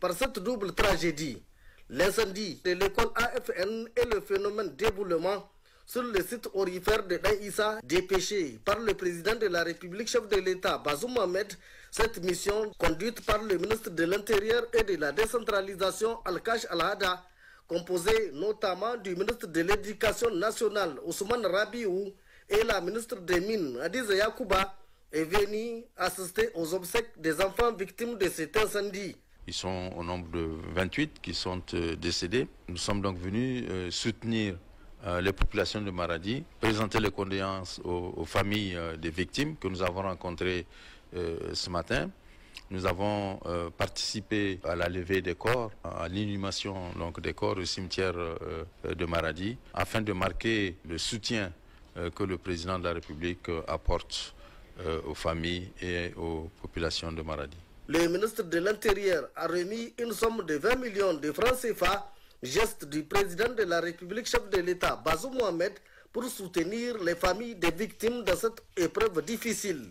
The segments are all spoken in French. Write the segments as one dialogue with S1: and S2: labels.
S1: par cette double tragédie, l'incendie de l'école AFN et le phénomène d'éboulement sur le site orifère de l'Aïssa, dépêché par le président de la République, chef de l'État, Bazoum Ahmed, cette mission conduite par le ministre de l'Intérieur et de la décentralisation Al-Kash Al-Hada, composée notamment du ministre de l'Éducation nationale, Ousmane Rabiou, et la ministre des Mines, Adiza Yakuba, est venue assister aux obsèques des enfants victimes de cet incendie.
S2: Ils sont au nombre de 28 qui sont euh, décédés. Nous sommes donc venus euh, soutenir euh, les populations de Maradi, présenter les condoléances aux, familles des victimes que nous avons rencontrées ce matin. Nous avons participé à la levée des corps, à l'inhumation donc des corps au cimetière de Maradi, afin de marquer le soutien que le président de la République apporte aux familles et aux populations de Maradi.
S1: Le ministre de l'Intérieur a remis une somme de 20 millions de francs CFA, geste du président de la République, chef de l'État, Bazoum Mohamed, pour soutenir les familles des victimes de cette épreuve difficile.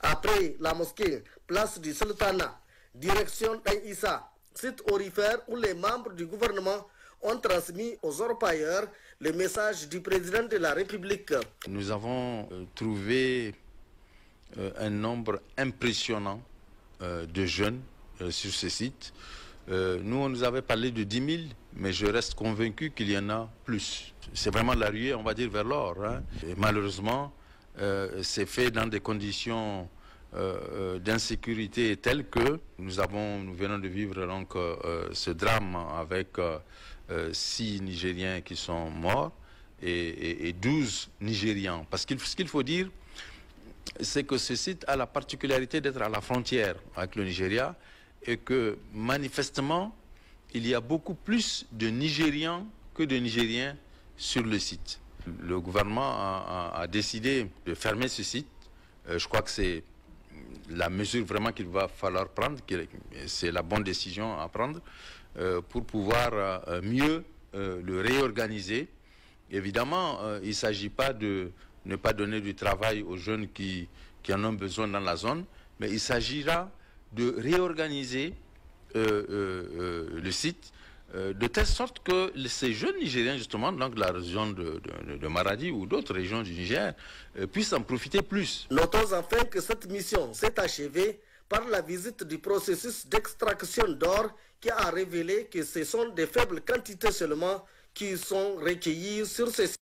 S1: Après la mosquée, place du Sultana, direction d'Aïssa, site orifère où les membres du gouvernement ont transmis aux orpailleurs le message du président de la République.
S2: Nous avons euh, trouvé euh, un nombre impressionnant euh, de jeunes euh, sur ce sites. Euh, nous, on nous avait parlé de 10 000, mais je reste convaincu qu'il y en a plus. C'est vraiment la ruée, on va dire, vers l'or. Hein. Malheureusement, c'est fait dans des conditions d'insécurité telles que nous avons, nous venons de vivre donc ce drame avec euh, six Nigériens qui sont morts et, et, 12 Nigérians. Parce qu'il faut dire c'est que ce site a la particularité d'être à la frontière avec le Nigeria et que manifestement, il y a beaucoup plus de Nigérians que de Nigériens sur le site. Le gouvernement a, décidé de fermer ce site. Euh, je crois que c'est la mesure vraiment qu'il va falloir prendre, c'est la bonne décision à prendre euh, pour pouvoir euh, mieux le réorganiser. Évidemment, il ne s'agit pas de ne pas donner du travail aux jeunes qui, en ont besoin dans la zone, mais il s'agira de réorganiser euh, euh, euh, le site de telle sorte que ces jeunes Nigériens, justement, donc de la région de, Maradi ou d'autres régions du Niger, puissent en profiter plus. Notons
S1: enfin que cette mission s'est achevée par la visite du processus d'extraction d'or qui a révélé que ce sont des faibles quantités seulement qui sont recueillies sur ce site.